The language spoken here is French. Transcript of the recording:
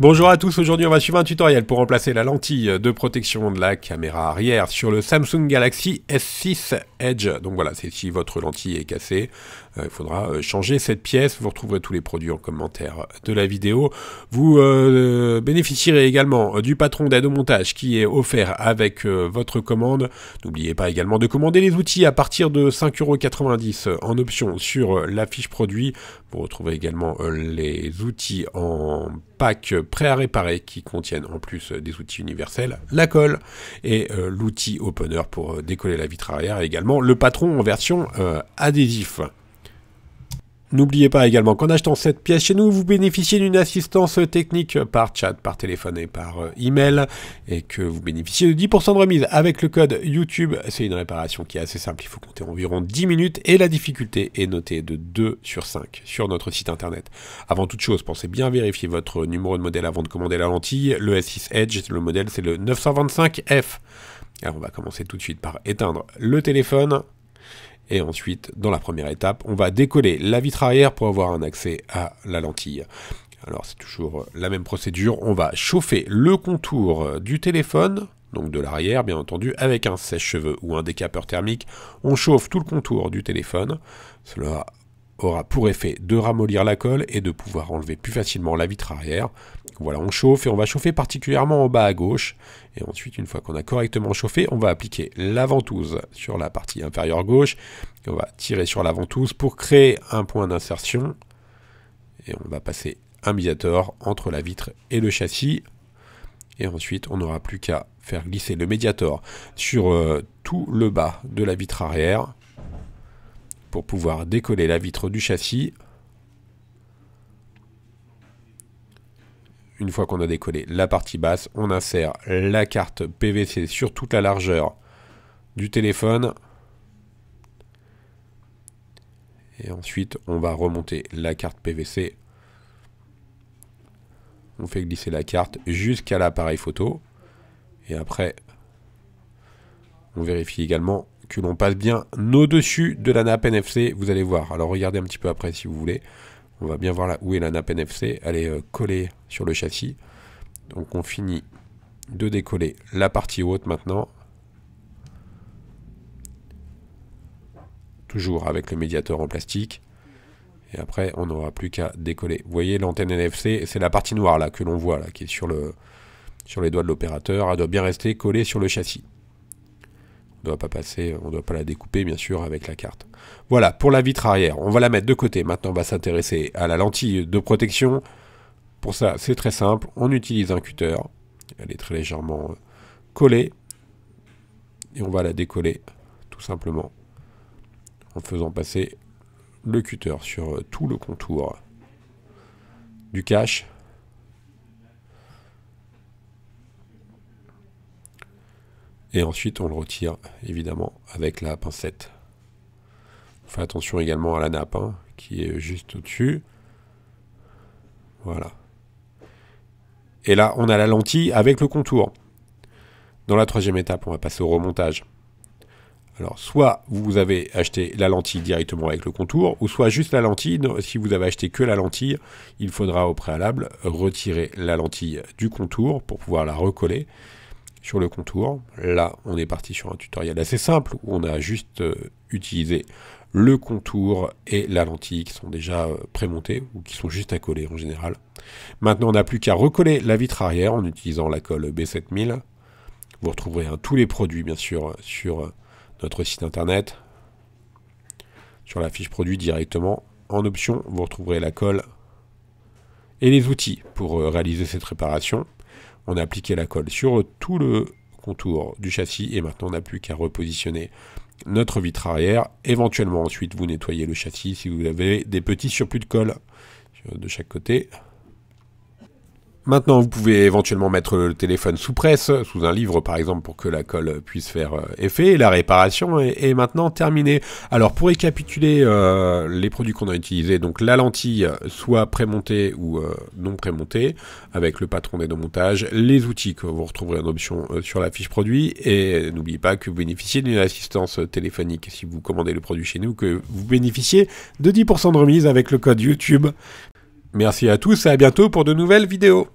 Bonjour à tous, aujourd'hui on va suivre un tutoriel pour remplacer la lentille de protection de la caméra arrière sur le Samsung Galaxy S6 Edge. Donc voilà, c'est si votre lentille est cassée, euh, il faudra euh, changer cette pièce. Vous retrouverez tous les produits en commentaire de la vidéo. Vous euh, bénéficierez également du patron d'aide au montage qui est offert avec votre commande. N'oubliez pas également de commander les outils à partir de 5,90€ en option sur la fiche produit. Vous retrouvez également euh, les outils en pack prêt à réparer qui contiennent en plus euh, des outils universels, la colle et euh, l'outil opener pour décoller la vitre arrière et également le patron en version adhésif. N'oubliez pas également qu'en achetant cette pièce chez nous, vous bénéficiez d'une assistance technique par chat, par téléphone et par euh, email et que vous bénéficiez de 10% de remise avec le code YouTube. C'est une réparation qui est assez simple, il faut compter environ 10 minutes et la difficulté est notée de 2 sur 5 sur notre site internet. Avant toute chose, pensez bien vérifier votre numéro de modèle avant de commander la lentille. Le S6 Edge, le modèle c'est le 925F. Alors on va commencer tout de suite par éteindre le téléphone et ensuite, dans la première étape, on va décoller la vitre arrière pour avoir un accès à la lentille. Alors c'est toujours la même procédure, on va chauffer le contour euh, du téléphone, donc de l'arrière bien entendu, avec un sèche-cheveux ou un décapeur thermique. On chauffe tout le contour du téléphone. Cela aura pour effet de ramollir la colle et de pouvoir enlever plus facilement la vitre arrière. Voilà, on chauffe et on va chauffer particulièrement en bas à gauche. Et ensuite, une fois qu'on a correctement chauffé, on va appliquer la ventouse sur la partie inférieure gauche. on va tirer sur la ventouse pour créer un point d'insertion. Et on va passer un médiator entre la vitre et le châssis. Et ensuite, on n'aura plus qu'à faire glisser le médiateur sur euh, tout le bas de la vitre arrière pour pouvoir décoller la vitre du châssis une fois qu'on a décollé la partie basse, on insère la carte PVC sur toute la largeur du téléphone. Et ensuite, on va remonter la carte PVC. On fait glisser la carte jusqu'à l'appareil photo. Et après, on vérifie également que l'on passe bien au-dessus de la nappe NFC. Vous allez voir. Alors regardez un petit peu après si vous voulez. On va bien voir là où est la nappe NFC. Elle est euh, collée sur le châssis. Donc on finit de décoller la partie haute maintenant. Toujours avec le médiateur en plastique. Et après, on n'aura plus qu'à décoller. Vous voyez, l'antenne NFC, c'est la partie noire là que l'on voit, là, qui est sur, le, sur les doigts de l'opérateur. Elle doit bien rester collée sur le châssis pas passer, on ne doit pas la découper bien sûr avec la carte. Voilà, pour la vitre arrière, on va la mettre de côté. Maintenant, on va s'intéresser à la lentille de protection. Pour ça, c'est très simple, on utilise un cutter. Elle est très légèrement collée. Et on va la décoller, tout simplement, en faisant passer le cutter sur tout le contour du cache Et ensuite, on le retire, évidemment, avec la pincette. On fait attention également à la nappe, hein, qui est juste au-dessus. Voilà. Et là, on a la lentille avec le contour. Dans la troisième étape, on va passer au remontage. Alors, soit vous avez acheté la lentille directement avec le contour, ou soit juste la lentille. Si vous avez acheté que la lentille, il faudra au préalable retirer la lentille du contour pour pouvoir la recoller sur le contour. Là, on est parti sur un tutoriel assez simple où on a juste euh, utilisé le contour et la lentille qui sont déjà euh, prémontés ou qui sont juste à coller en général. Maintenant, on n'a plus qu'à recoller la vitre arrière en utilisant la colle B7000. Vous retrouverez hein, tous les produits, bien sûr, sur euh, notre site internet, sur la fiche produit directement. En option, vous retrouverez la colle et les outils pour réaliser cette réparation. On a appliqué la colle sur tout le contour du châssis et maintenant on n'a plus qu'à repositionner notre vitre arrière. Éventuellement ensuite vous nettoyez le châssis si vous avez des petits surplus de colle de chaque côté. Maintenant, vous pouvez éventuellement mettre le téléphone sous presse, sous un livre par exemple, pour que la colle puisse faire euh, effet. La réparation est, maintenant terminée. Alors, pour récapituler euh, les produits qu'on a utilisés, donc la lentille, soit prémontée ou euh, non prémontée, avec le patron des deux montages, les outils que vous retrouverez en option sur la fiche produit, et n'oubliez pas que vous bénéficiez d'une assistance téléphonique si vous commandez le produit chez nous, que vous bénéficiez de 10% de remise avec le code YouTube. Merci à tous et à bientôt pour de nouvelles vidéos.